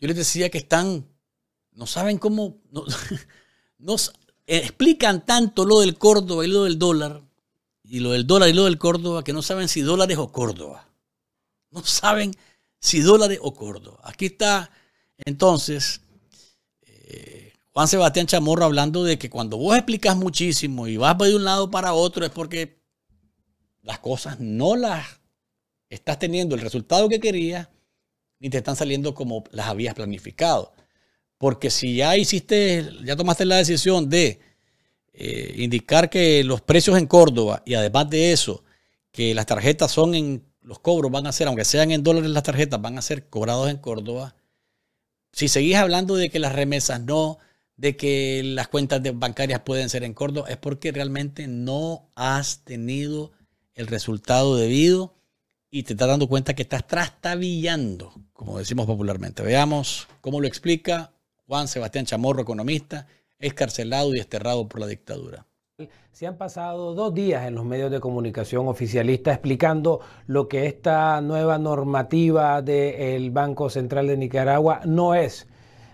Yo les decía que están, no saben cómo, no, nos eh, explican tanto lo del Córdoba y lo del dólar, y lo del dólar y lo del Córdoba, que no saben si dólares o Córdoba. No saben si dólares o Córdoba. Aquí está entonces eh, Juan Sebastián Chamorro hablando de que cuando vos explicas muchísimo y vas de un lado para otro es porque las cosas no las estás teniendo el resultado que querías ni te están saliendo como las habías planificado. Porque si ya hiciste, ya tomaste la decisión de eh, indicar que los precios en Córdoba y además de eso, que las tarjetas son en, los cobros van a ser, aunque sean en dólares las tarjetas, van a ser cobrados en Córdoba. Si seguís hablando de que las remesas no, de que las cuentas bancarias pueden ser en Córdoba, es porque realmente no has tenido el resultado debido y te estás dando cuenta que estás trastabillando, como decimos popularmente. Veamos cómo lo explica Juan Sebastián Chamorro, economista, escarcelado y desterrado por la dictadura. Se han pasado dos días en los medios de comunicación oficialista explicando lo que esta nueva normativa del Banco Central de Nicaragua no es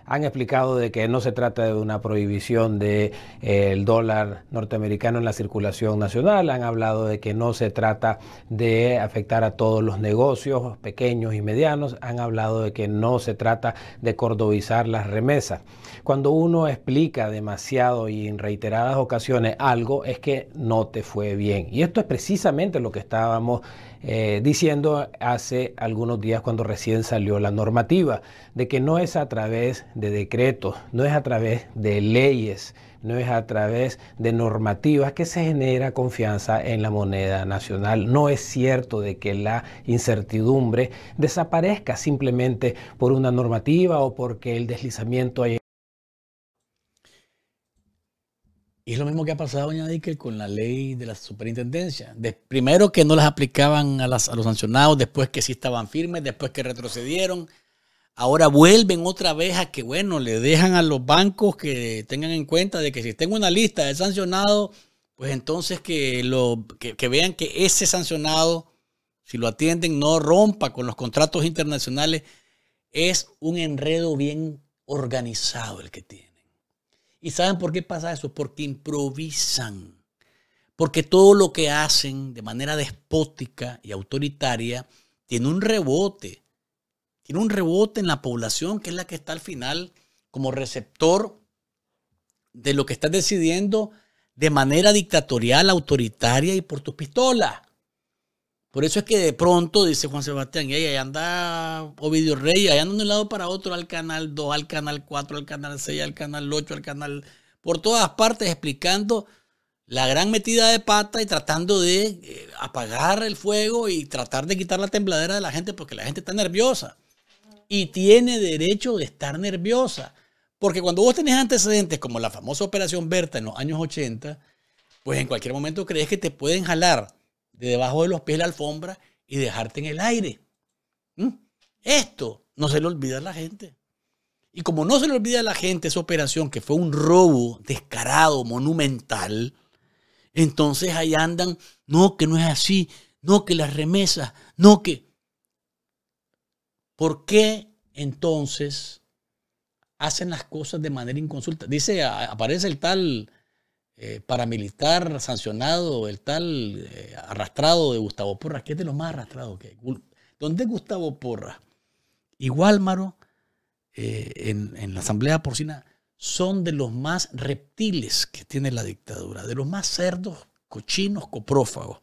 han explicado de que no se trata de una prohibición del eh, dólar norteamericano en la circulación nacional, han hablado de que no se trata de afectar a todos los negocios pequeños y medianos, han hablado de que no se trata de cordobizar las remesas. Cuando uno explica demasiado y en reiteradas ocasiones algo es que no te fue bien. Y esto es precisamente lo que estábamos eh, diciendo hace algunos días cuando recién salió la normativa, de que no es a través de decretos, no es a través de leyes, no es a través de normativas que se genera confianza en la moneda nacional. No es cierto de que la incertidumbre desaparezca simplemente por una normativa o porque el deslizamiento haya Y es lo mismo que ha pasado, doña que con la ley de la superintendencia. primero que no las aplicaban a, los sancionados, después que sí estaban firmes, después que retrocedieron. Ahora vuelven otra vez a que, bueno, le dejan a los bancos que tengan en cuenta de que si tengo una lista de sancionados, pues entonces que, lo, que, vean que ese sancionado, si lo atienden, no rompa con los contratos internacionales. Es un enredo bien organizado el que tiene. ¿Y saben por qué pasa eso? Porque improvisan. Porque todo lo que hacen de manera despótica y autoritaria tiene un rebote. Tiene un rebote en la población que es la que está al final como receptor de lo que está decidiendo de manera dictatorial, autoritaria y por tus pistolas. Por eso es que de pronto, dice Juan Sebastián, y ahí anda Ovidio Rey, ahí anda de un lado para otro, al canal 2, al canal 4, al canal 6, al canal 8, al canal... Por todas partes explicando la gran metida de pata y tratando de eh, apagar el fuego y tratar de quitar la tembladera de la gente porque la gente está nerviosa. Y tiene derecho de estar nerviosa. Porque cuando vos tenés antecedentes como la famosa Operación Berta en los años 80, pues en cualquier momento crees que te pueden jalar de debajo de los pies la alfombra y dejarte en el aire. ¿Mm? Esto no se le olvida a la gente. Y como no se le olvida a la gente esa operación que fue un robo descarado, monumental, entonces ahí andan, no, que no es así, no, que las remesas, no, que... ¿Por qué entonces hacen las cosas de manera inconsulta? Dice, aparece el tal eh, paramilitar sancionado, el tal eh, arrastrado de Gustavo Porras, que es de los más arrastrados que hay. ¿Dónde es Gustavo Porras y Guálmaro eh, en, la Asamblea Porcina son de los más reptiles que tiene la dictadura, de los más cerdos, cochinos, coprófagos.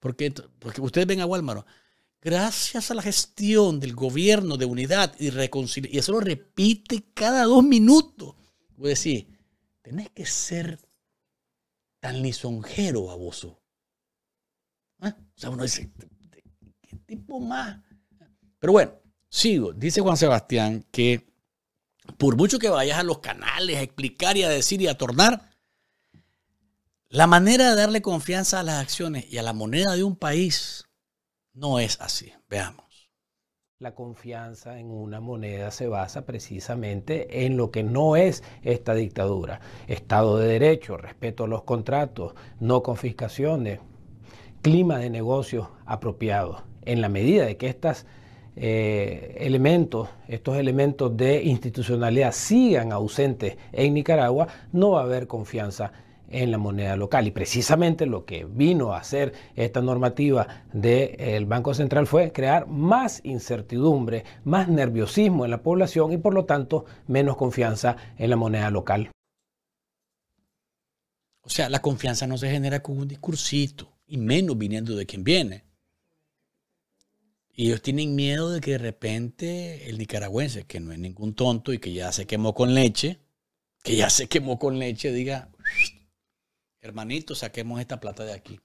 Porque, porque ustedes ven a Guálmaro, gracias a la gestión del gobierno de unidad y reconciliación, y eso lo repite cada dos minutos. Voy a decir, tenés que ser tan lisonjero, baboso. ¿Eh? O sea, uno dice, ¿qué tipo más? Pero bueno, sigo. Dice Juan Sebastián que por mucho que vayas a los canales a explicar y a decir y a tornar, la manera de darle confianza a las acciones y a la moneda de un país no es así. Veamos. La confianza en una moneda se basa precisamente en lo que no es esta dictadura. Estado de derecho, respeto a los contratos, no confiscaciones, clima de negocios apropiado. En la medida de que eh, elementos, estos elementos de institucionalidad sigan ausentes en Nicaragua, no va a haber confianza en la moneda local. Y precisamente lo que vino a hacer esta normativa del Banco Central fue crear más incertidumbre, más nerviosismo en la población y por lo tanto menos confianza en la moneda local. O sea, la confianza no se genera con un discursito y menos viniendo de quien viene. Y ellos tienen miedo de que de repente el nicaragüense, que no es ningún tonto y que ya se quemó con leche, que ya se quemó con leche, diga, hermanito, saquemos esta plata de aquí.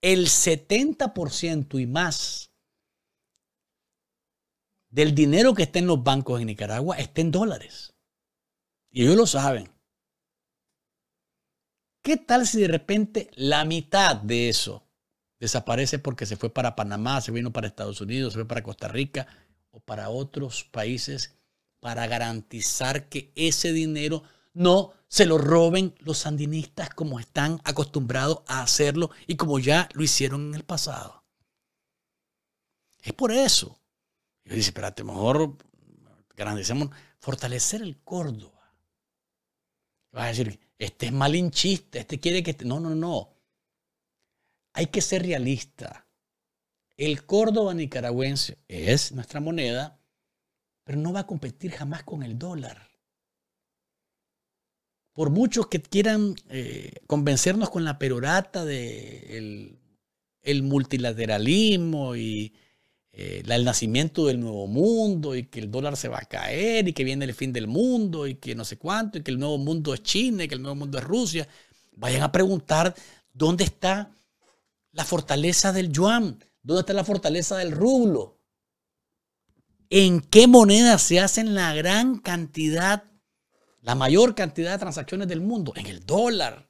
El 70% y más del dinero que está en los bancos en Nicaragua está en dólares. Y ellos lo saben. ¿Qué tal si de repente la mitad de eso desaparece porque se fue para Panamá, se vino para Estados Unidos, se fue para Costa Rica o para otros países para garantizar que ese dinero no se lo roben los sandinistas como están acostumbrados a hacerlo y como ya lo hicieron en el pasado. Es por eso. Yo dice, espérate, mejor grandecemos, fortalecer el Córdoba. Vas a decir, este es malinchista, este quiere que... No, no, no. Hay que ser realista. El Córdoba nicaragüense es nuestra moneda, pero no va a competir jamás con el dólar por muchos que quieran eh, convencernos con la perorata del multilateralismo y eh, el nacimiento del nuevo mundo y que el dólar se va a caer y que viene el fin del mundo y que no sé cuánto y que el nuevo mundo es China y que el nuevo mundo es Rusia, vayan a preguntar dónde está la fortaleza del yuan, dónde está la fortaleza del rublo, en qué moneda se hacen la gran cantidad la mayor cantidad de transacciones del mundo en el dólar.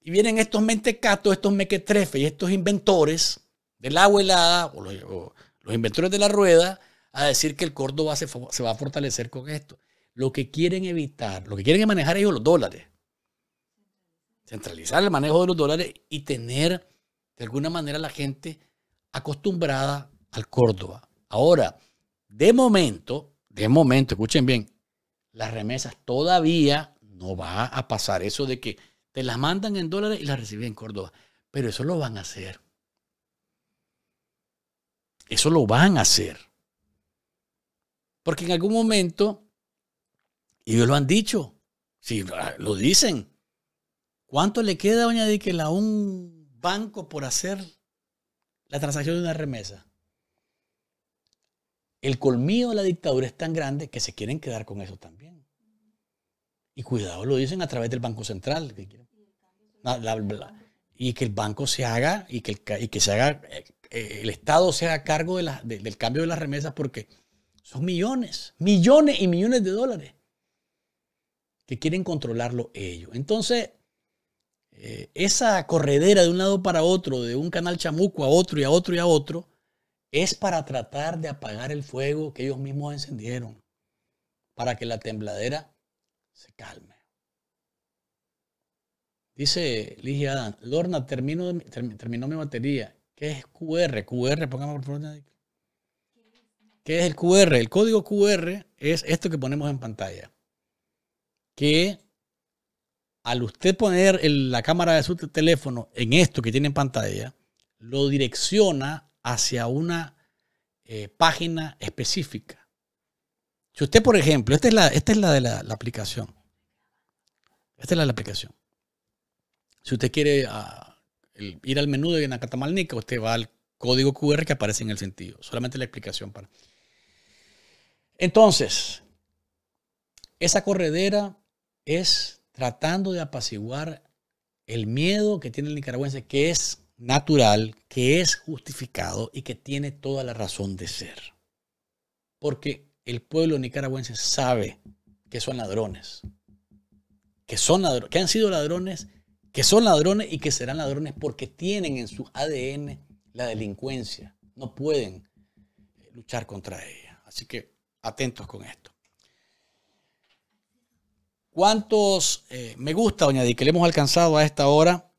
Y vienen estos mentecatos, estos mequetrefes y estos inventores del agua helada o los, inventores de la rueda a decir que el Córdoba se, se va a fortalecer con esto. Lo que quieren evitar, lo que quieren manejar ellos los dólares. Centralizar el manejo de los dólares y tener de alguna manera la gente acostumbrada al Córdoba. Ahora, de momento, de momento, escuchen bien, las remesas todavía no va a pasar eso de que te las mandan en dólares y las recibí en Córdoba. Pero eso lo van a hacer. Eso lo van a hacer. Porque en algún momento, y ellos lo han dicho, si ah, lo dicen, ¿cuánto le queda, doña que a un banco por hacer la transacción de una remesa? El colmillo de la dictadura es tan grande que se quieren quedar con eso también. Y cuidado, lo dicen a través del Banco Central. Ah, y que el banco se haga y que, el, se haga, eh, eh, el Estado se haga cargo de del cambio de las remesas porque son millones, millones y millones de dólares que quieren controlarlo ellos. Entonces, eh, esa corredera de un lado para otro, de un canal chamuco a otro y a otro y a otro, es para tratar de apagar el fuego que ellos mismos encendieron, para que la tembladera se calme. Dice Ligia Adán, Lorna, terminó mi batería. ¿Qué es QR? QR, póngame por favor. ¿Qué es el QR? El código QR es esto que ponemos en pantalla. Que al usted poner la cámara de su teléfono en esto que tiene en pantalla, lo direcciona hacia una eh, página específica. Si usted, por ejemplo, esta es la, esta es la de la, aplicación. Esta es la de la aplicación. Si usted quiere ah, ir al menú de Nacatamalnica, usted va al código QR que aparece en el sentido. Solamente la explicación para. Entonces, esa corredera es tratando de apaciguar el miedo que tiene el nicaragüense, que es natural, que es justificado y que tiene toda la razón de ser. Porque el pueblo nicaragüense sabe que son ladrones, que, son que han sido ladrones, que son ladrones y que serán ladrones porque tienen en su ADN la delincuencia. No pueden luchar contra ella. Así que atentos con esto. ¿Cuántos eh, me gusta, doña Di, que le hemos alcanzado a esta hora?